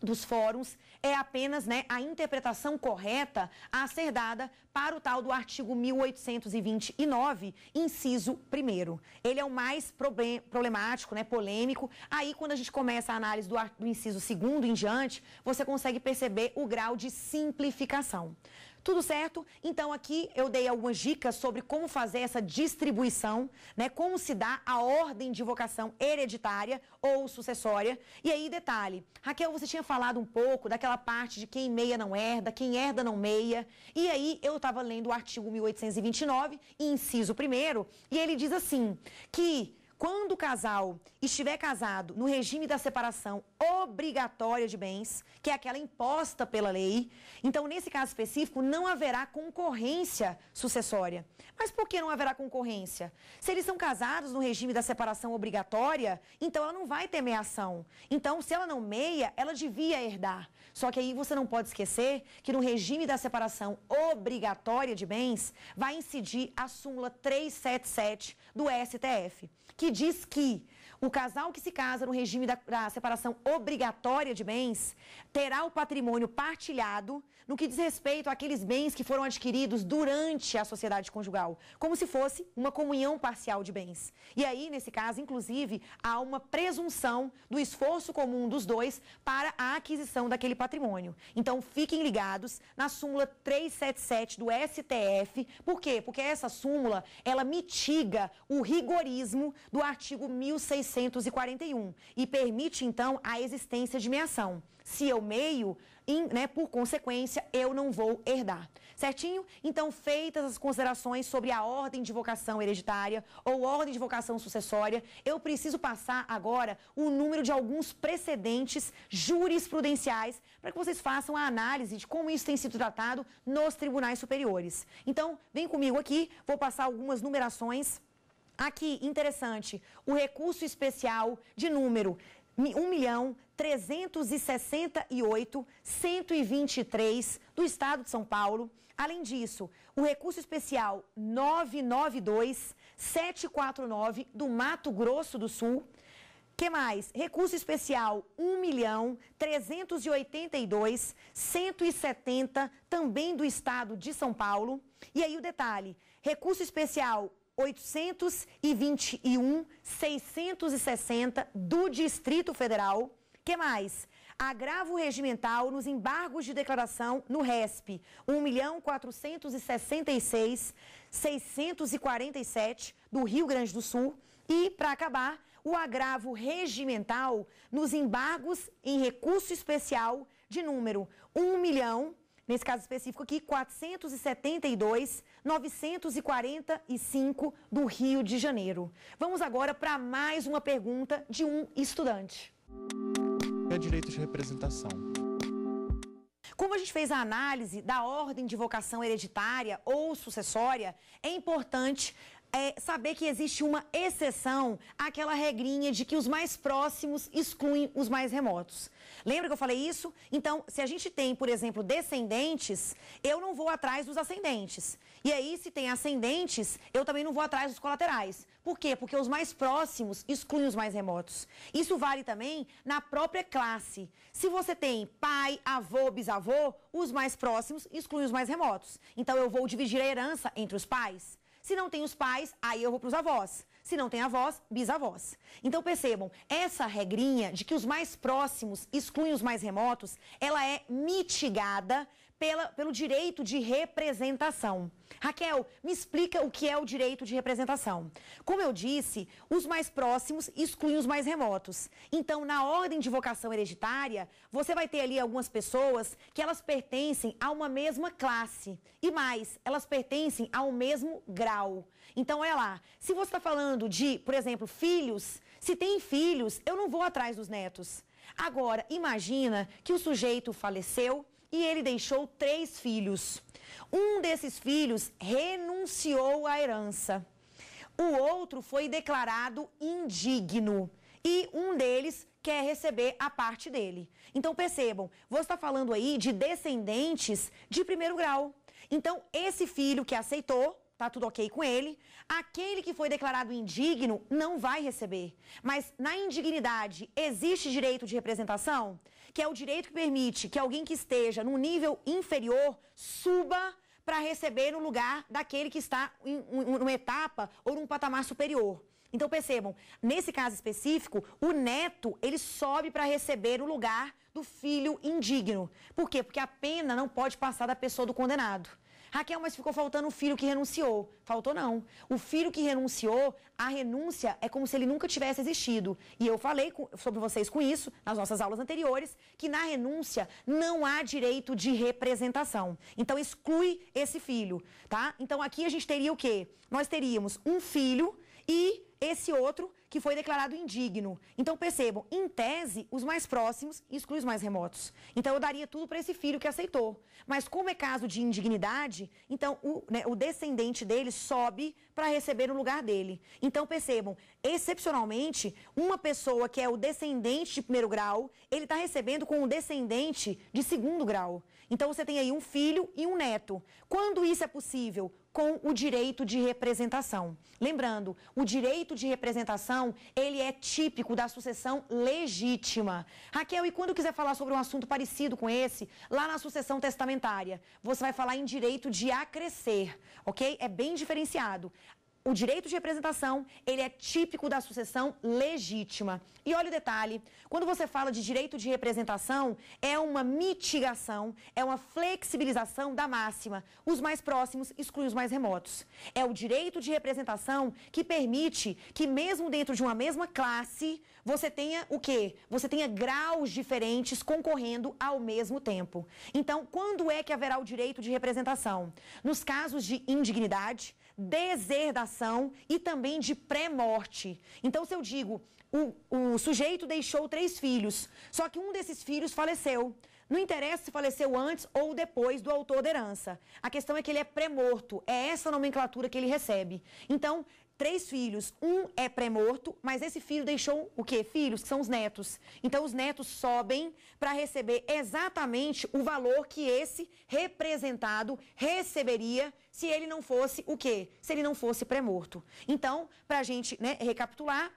dos fóruns é apenas né, a interpretação correta a ser dada para o tal do artigo 1829, inciso 1. Ele é o mais problemático, né, polêmico. Aí, quando a gente começa a análise do, do inciso 2 em diante, você consegue perceber o grau de simplificação. Tudo certo? Então aqui eu dei algumas dicas sobre como fazer essa distribuição, né? Como se dá a ordem de vocação hereditária ou sucessória. E aí, detalhe, Raquel, você tinha falado um pouco daquela parte de quem meia não herda, quem herda não meia. E aí eu estava lendo o artigo 1829, inciso primeiro, e ele diz assim que quando o casal estiver casado no regime da separação obrigatória de bens, que é aquela imposta pela lei, então nesse caso específico não haverá concorrência sucessória. Mas por que não haverá concorrência? Se eles são casados no regime da separação obrigatória, então ela não vai ter meiação. Então, se ela não meia, ela devia herdar. Só que aí você não pode esquecer que no regime da separação obrigatória de bens vai incidir a súmula 377 do STF, que que diz que o casal que se casa no regime da, da separação obrigatória de bens terá o patrimônio partilhado no que diz respeito àqueles bens que foram adquiridos durante a sociedade conjugal, como se fosse uma comunhão parcial de bens. E aí, nesse caso, inclusive, há uma presunção do esforço comum dos dois para a aquisição daquele patrimônio. Então, fiquem ligados na súmula 377 do STF. Por quê? Porque essa súmula, ela mitiga o rigorismo do artigo 1600 1941 e permite, então, a existência de meação. Se eu meio, né, por consequência, eu não vou herdar. Certinho? Então, feitas as considerações sobre a ordem de vocação hereditária ou ordem de vocação sucessória, eu preciso passar agora o número de alguns precedentes jurisprudenciais para que vocês façam a análise de como isso tem sido tratado nos tribunais superiores. Então, vem comigo aqui, vou passar algumas numerações Aqui, interessante, o recurso especial de número 1 milhão 368 123 do estado de São Paulo. Além disso, o recurso especial 992 749 do Mato Grosso do Sul. Que mais? Recurso especial 1 milhão 382 170 também do estado de São Paulo. E aí o detalhe, recurso especial 821.660 do Distrito Federal. Que mais? Agravo regimental nos embargos de declaração no RESP, 1.466.647 milhão do Rio Grande do Sul e para acabar, o agravo regimental nos embargos em recurso especial de número 1 milhão nesse caso específico aqui, 472,945 do Rio de Janeiro. Vamos agora para mais uma pergunta de um estudante. É direito de representação. Como a gente fez a análise da ordem de vocação hereditária ou sucessória, é importante é, saber que existe uma exceção àquela regrinha de que os mais próximos excluem os mais remotos. Lembra que eu falei isso? Então, se a gente tem, por exemplo, descendentes, eu não vou atrás dos ascendentes. E aí, se tem ascendentes, eu também não vou atrás dos colaterais. Por quê? Porque os mais próximos excluem os mais remotos. Isso vale também na própria classe. Se você tem pai, avô, bisavô, os mais próximos excluem os mais remotos. Então, eu vou dividir a herança entre os pais. Se não tem os pais, aí eu vou para os avós. Se não tem avós, bisavós. Então percebam, essa regrinha de que os mais próximos excluem os mais remotos, ela é mitigada pela, pelo direito de representação. Raquel, me explica o que é o direito de representação. Como eu disse, os mais próximos excluem os mais remotos. Então, na ordem de vocação hereditária, você vai ter ali algumas pessoas que elas pertencem a uma mesma classe. E mais, elas pertencem ao mesmo grau. Então, olha é lá, se você está falando de, por exemplo, filhos, se tem filhos, eu não vou atrás dos netos. Agora, imagina que o sujeito faleceu, e ele deixou três filhos. Um desses filhos renunciou à herança. O outro foi declarado indigno e um deles quer receber a parte dele. Então percebam, você está falando aí de descendentes de primeiro grau. Então esse filho que aceitou, tá tudo ok com ele, aquele que foi declarado indigno não vai receber. Mas na indignidade existe direito de representação? que é o direito que permite que alguém que esteja num nível inferior suba para receber no lugar daquele que está em uma etapa ou num patamar superior. Então percebam, nesse caso específico, o neto ele sobe para receber o lugar do filho indigno. Por quê? Porque a pena não pode passar da pessoa do condenado. Raquel, mas ficou faltando o filho que renunciou. Faltou não. O filho que renunciou, a renúncia é como se ele nunca tivesse existido. E eu falei com, sobre vocês com isso nas nossas aulas anteriores, que na renúncia não há direito de representação. Então exclui esse filho, tá? Então aqui a gente teria o quê? Nós teríamos um filho e esse outro que foi declarado indigno. Então percebam, em tese, os mais próximos excluem os mais remotos. Então eu daria tudo para esse filho que aceitou. Mas como é caso de indignidade, então o, né, o descendente dele sobe para receber o lugar dele. Então percebam, excepcionalmente, uma pessoa que é o descendente de primeiro grau, ele está recebendo com o descendente de segundo grau. Então você tem aí um filho e um neto. Quando isso é possível? com o direito de representação. Lembrando, o direito de representação, ele é típico da sucessão legítima. Raquel, e quando quiser falar sobre um assunto parecido com esse, lá na sucessão testamentária, você vai falar em direito de acrescer, ok? É bem diferenciado o direito de representação, ele é típico da sucessão legítima. E olha o detalhe, quando você fala de direito de representação, é uma mitigação, é uma flexibilização da máxima. Os mais próximos excluem os mais remotos. É o direito de representação que permite que mesmo dentro de uma mesma classe, você tenha o quê? Você tenha graus diferentes concorrendo ao mesmo tempo. Então, quando é que haverá o direito de representação? Nos casos de indignidade, deserdação e também de pré-morte. Então, se eu digo, o, o sujeito deixou três filhos, só que um desses filhos faleceu. Não interessa se faleceu antes ou depois do autor da herança. A questão é que ele é pré-morto. É essa nomenclatura que ele recebe. Então, três filhos. Um é pré-morto, mas esse filho deixou o quê? Filhos, que são os netos. Então, os netos sobem para receber exatamente o valor que esse representado receberia se ele não fosse o quê? Se ele não fosse pré-morto. Então, para a gente né, recapitular,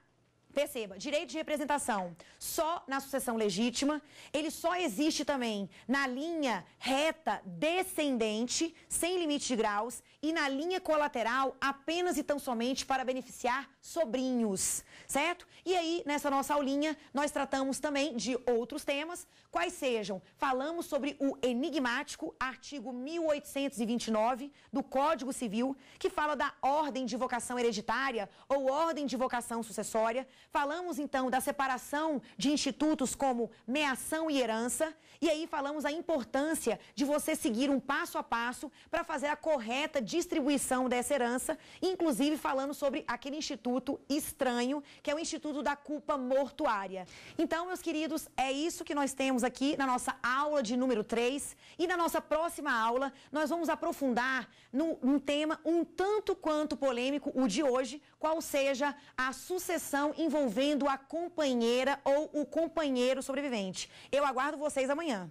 Perceba, direito de representação só na sucessão legítima, ele só existe também na linha reta descendente, sem limite de graus, e na linha colateral apenas e tão somente para beneficiar sobrinhos, certo? E aí, nessa nossa aulinha, nós tratamos também de outros temas, quais sejam, falamos sobre o enigmático artigo 1829 do Código Civil, que fala da ordem de vocação hereditária ou ordem de vocação sucessória, falamos então da separação de institutos como meação e herança, e aí falamos a importância de você seguir um passo a passo para fazer a correta distribuição dessa herança, inclusive falando sobre aquele instituto estranho, que é o Instituto da Culpa Mortuária. Então, meus queridos, é isso que nós temos aqui na nossa aula de número 3 e na nossa próxima aula nós vamos aprofundar num tema um tanto quanto polêmico, o de hoje, qual seja a sucessão envolvendo a companheira ou o companheiro sobrevivente. Eu aguardo vocês amanhã.